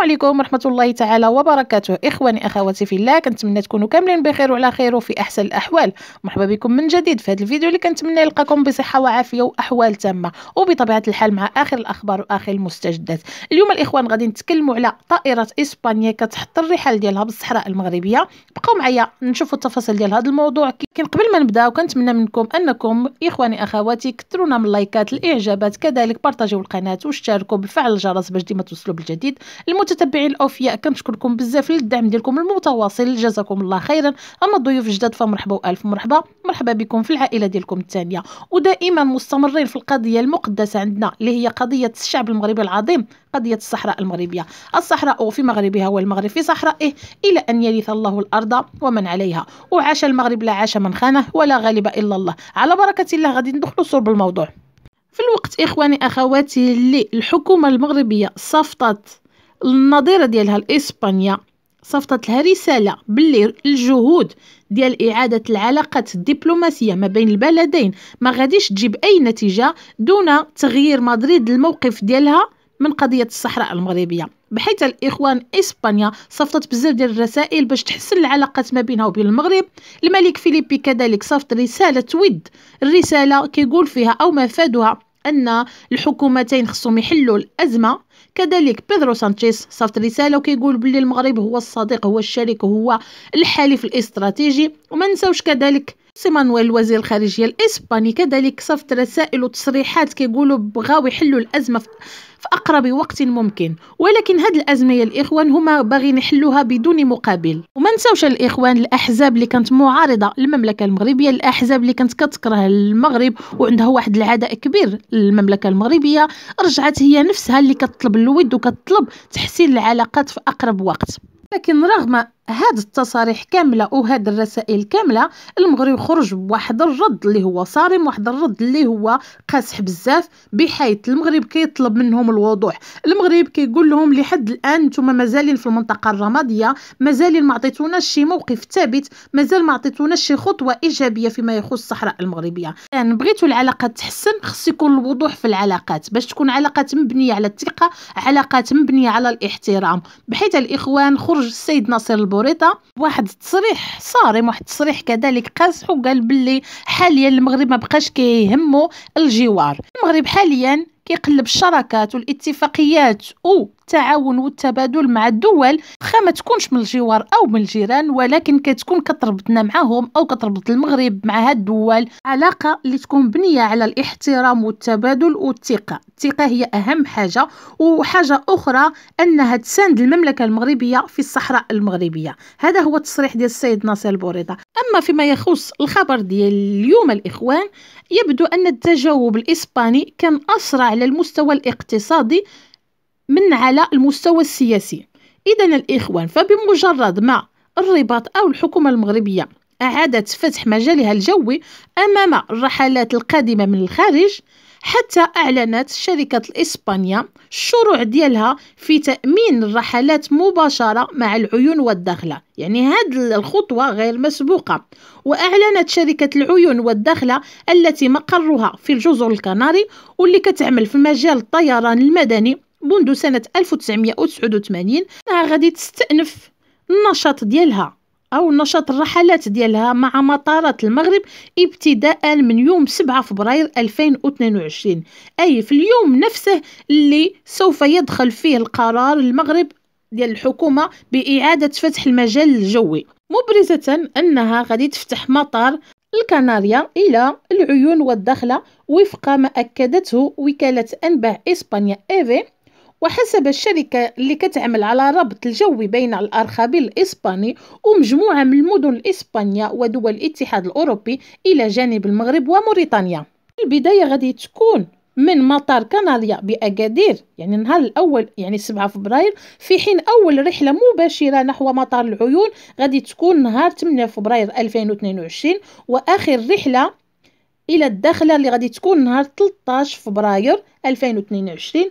السلام عليكم ورحمه الله تعالى وبركاته اخواني اخواتي في الله كنتمنى تكونوا كاملين بخير وعلى خير وفي احسن الاحوال مرحبا بكم من جديد في هذا الفيديو اللي كنتمنى يلقاكم بصحه وعافيه واحوال تامه وبطبيعه الحال مع اخر الاخبار واخر المستجدات اليوم الاخوان غادي نتكلموا على طائره اسبانيا كتحط الرحال ديالها بالصحراء المغربيه بقاو معايا نشوفوا التفاصيل ديال هذا الموضوع ولكن قبل ما نبدا كنتمنى منكم انكم اخواني اخواتي كثرونا من اللايكات الاعجابات كذلك بارطاجيو القناه واشتركوا بفعل الجرس باش ديما توصلوا بالجديد المتتبعين الاوفياء كنشكركم بزاف للدعم ديالكم المتواصل جزاكم الله خيرا اما الضيوف الجداد فمرحبا والف مرحبا مرحبا بكم في العائله ديالكم الثانيه ودائما مستمرين في القضيه المقدسه عندنا اللي هي قضيه الشعب المغربي العظيم قضية الصحراء المغربية الصحراء في مغربها والمغرب في صحرائه إلى أن يرث الله الأرض ومن عليها وعاش المغرب لا عاش من خانه ولا غالب إلا الله على بركة الله غادي ندخلوا صلب الموضوع في الوقت إخواني أخواتي اللي الحكومة المغربية صفطت النظيرة ديالها الإسبانيا صفطت لها رسالة باللي الجهود ديال إعادة العلاقات الدبلوماسية ما بين البلدين ما غاديش تجيب أي نتيجة دون تغيير مدريد الموقف ديالها من قضيه الصحراء المغربيه بحيث الاخوان اسبانيا صفطت بزاف ديال الرسائل باش تحسن العلاقات ما بينها وبين المغرب الملك فيليبي كذلك صفط رساله ود الرساله كيقول فيها او مفادها ان الحكومتين خصهم يحلوا الازمه كذلك بيدرو سانتشيس صفت رساله وكيقول بلي المغرب هو الصديق هو الشريك هو الحليف الاستراتيجي وما نساوش كذلك سي مانويل وزير الخارجيه الاسباني كذلك صفت رسائل وتصريحات كيقولوا بغاو يحلوا الازمه في في أقرب وقت ممكن ولكن هاد الأزمة يا الإخوان هما باغيين يحلوها بدون مقابل وما نساوش الإخوان الأحزاب اللي كانت معارضة للمملكة المغربية الأحزاب اللي كانت كتكره المغرب وعندها واحد العداء كبير للمملكة المغربية رجعت هي نفسها اللي كتطلب الود وكتطلب تحسين العلاقات في أقرب وقت لكن رغم هاد التصاريح كامله وهاد الرسائل كامله المغرب خرج بواحد الرد اللي هو صارم واحد الرد اللي هو قاسح بزاف بحيث المغرب كيطلب منهم الوضوح المغرب كيقول لهم لحد الان نتوما مازالين في المنطقه الرماديه مازالين ما عطيتوناش شي موقف ثابت مازال ما عطيتوناش شي خطوه ايجابيه فيما يخص الصحراء المغربيه يعني بغيتو العلاقات تحسن خص يكون الوضوح في العلاقات باش تكون علاقات مبنيه على الثقه علاقات مبنيه على الاحترام بحيث الاخوان خرج السيد ناصر البوري رضا واحد التصريح صارم واحد التصريح كذلك قاصح وقال باللي حاليا المغرب ما بقاش كيهمو الجوار المغرب حاليا كيقلب الشراكات والاتفاقيات والتعاون والتبادل مع الدول ما تكونش من الجوار او من الجيران ولكن كتكون كتربطنا معاهم او كتربط المغرب مع هاد الدول علاقه اللي تكون مبنيه على الاحترام والتبادل والثقه الثقه هي اهم حاجه وحاجه اخرى انها تساند المملكه المغربيه في الصحراء المغربيه هذا هو التصريح ديال السيد ناصر البوريضه اما فيما يخص الخبر ديال اليوم الاخوان يبدو ان التجاوب الاسباني كان اسرع على المستوى الاقتصادي من على المستوى السياسي إذا الإخوان فبمجرد ما الرباط أو الحكومة المغربية أعادت فتح مجالها الجوي أمام الرحلات القادمة من الخارج حتى أعلنت شركة الإسبانيا الشروع ديالها في تأمين الرحلات مباشرة مع العيون والداخلة يعني هذه الخطوة غير مسبوقة وأعلنت شركة العيون والداخلة التي مقرها في الجزر الكناري واللي كتعمل في مجال الطيران المدني منذ سنة 1989 أنها غادي تستأنف النشاط ديالها أو نشاط الرحلات ديالها مع مطارات المغرب ابتداء من يوم 7 فبراير 2022 أي في اليوم نفسه اللي سوف يدخل فيه القرار المغرب ديال الحكومة بإعادة فتح المجال الجوي مبرزة أنها غادي تفتح مطار الكناريا إلى العيون والدخلة وفق ما أكدته وكالة أنباء إسبانيا إيفي وحسب الشركة اللي كتعمل على ربط الجوي بين الأرخبيل الإسباني ومجموعة من المدن الإسبانية ودول الاتحاد الأوروبي إلى جانب المغرب وموريتانيا البداية غادي تكون من مطار كاناليا بأكادير يعني النهار الأول يعني 7 فبراير في حين أول رحلة مباشرة نحو مطار العيون غادي تكون نهار 8 فبراير 2022 وآخر رحلة إلى الداخلة اللي غادي تكون نهار 13 فبراير 2022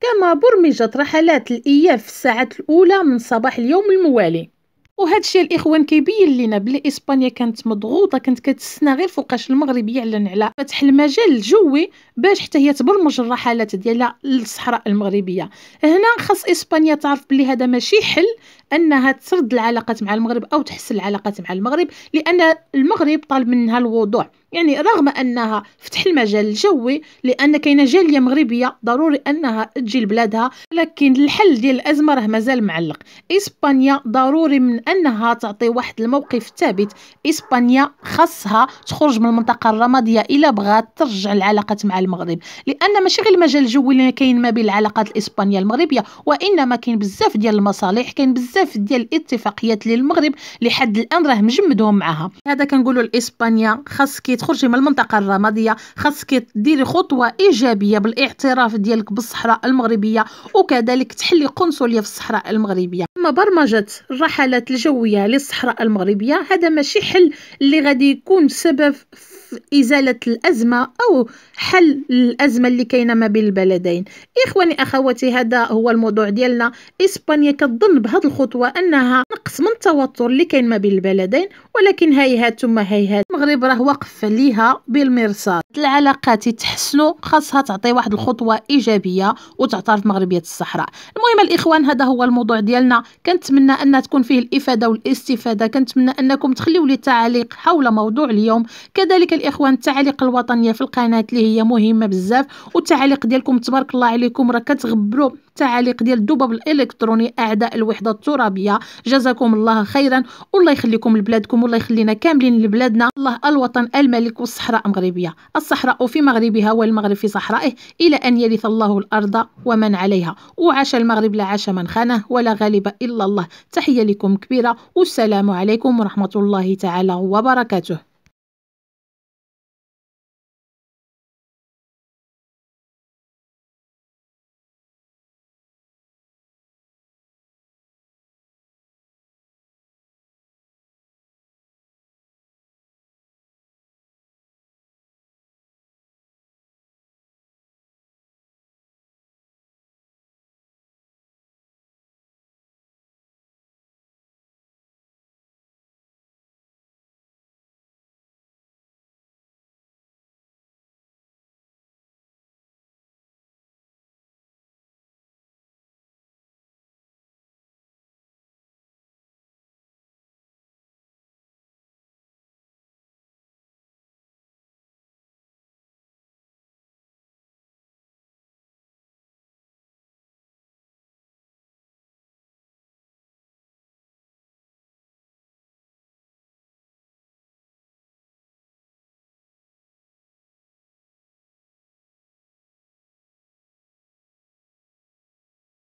كما برمجت رحلات الإياف في الساعات الأولى من صباح اليوم الموالي وهذا الشيء الإخوان كيبين لنا بلي إسبانيا كانت مضغوطة كانت كتسنى غير فوقاش المغرب يعلن على فتح المجال الجوي باش حتى هي تبرمج الرحلات ديالها للصحراء المغربية هنا خاص إسبانيا تعرف بلي هذا ماشي حل انها تسرد العلاقات مع المغرب او تحسن العلاقات مع المغرب لان المغرب طالب منها الوضوح يعني رغم انها فتح المجال الجوي لان كاينه جاليه مغربيه ضروري انها تجي لبلادها لكن الحل ديال الازمه راه مازال معلق اسبانيا ضروري من انها تعطي واحد الموقف ثابت اسبانيا خاصها تخرج من المنطقه الرماديه الا بغات ترجع العلاقات مع المغرب لان ماشي غير المجال الجوي اللي كاين ما بين العلاقات الاسبانيه المغربيه وانما كاين بزاف ديال المصالح كاين بزاف بزاف ديال الاتفاقيات اللي المغرب لحد الان راه مجمدهم معاها هذا كنقولوا لاسبانيا خاصك تخرجي من المنطقه الرماديه خاصك ديري خطوه ايجابيه بالاعتراف ديالك بالصحراء المغربيه وكذلك تحلي قنصليه في الصحراء المغربيه اما برمجه الرحلات الجويه للصحراء المغربيه هذا ماشي حل اللي غادي يكون سبب في إزالة الأزمة أو حل الأزمة اللي كاينة ما بين البلدين إخواني أخواتي هذا هو الموضوع ديالنا إسبانيا كتظن بهذه الخطوة أنها نقص من التوتر اللي كاين ما بين البلدين ولكن هيهات ثم هيهات المغرب راه واقف ليها بالمرصاد العلاقات يتحسنوا خاصها تعطي واحد الخطوة إيجابية وتعترف مغربية الصحراء المهم الإخوان هذا هو الموضوع ديالنا كنتمنى أن تكون فيه الإفادة والاستفادة كنتمنى أنكم تخليوا لي تعليق حول موضوع اليوم كذلك الاخوان التعاليق الوطنيه في القناه اللي هي مهمه بزاف والتعاليق ديالكم تبارك الله عليكم راه كتغبروا التعاليق ديال الدبب الالكتروني اعداء الوحده الترابيه جزاكم الله خيرا والله يخليكم لبلادكم والله يخلينا كاملين لبلادنا الله الوطن الملك والصحراء المغربيه الصحراء في مغربها والمغرب في صحرائه الى ان يرث الله الارض ومن عليها وعاش المغرب لا عاش من خانه ولا غالب الا الله تحيه لكم كبيره والسلام عليكم ورحمه الله تعالى وبركاته